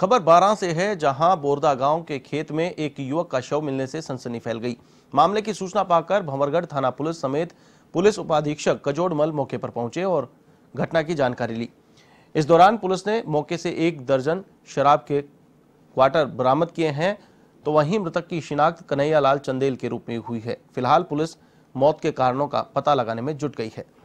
खबर बारह से है जहां बोरदा गांव के खेत में एक युवक का शव मिलने से सनसनी फैल गई मामले की सूचना पाकर भंवरगढ़ थाना पुलिस समेत पुलिस उपाधीक्षक कजोड़मल मौके पर पहुंचे और घटना की जानकारी ली इस दौरान पुलिस ने मौके से एक दर्जन शराब के क्वार्टर बरामद किए हैं तो वहीं मृतक की शिनाख्त कन्हैया लाल चंदेल के रूप में हुई है फिलहाल पुलिस मौत के कारणों का पता लगाने में जुट गई है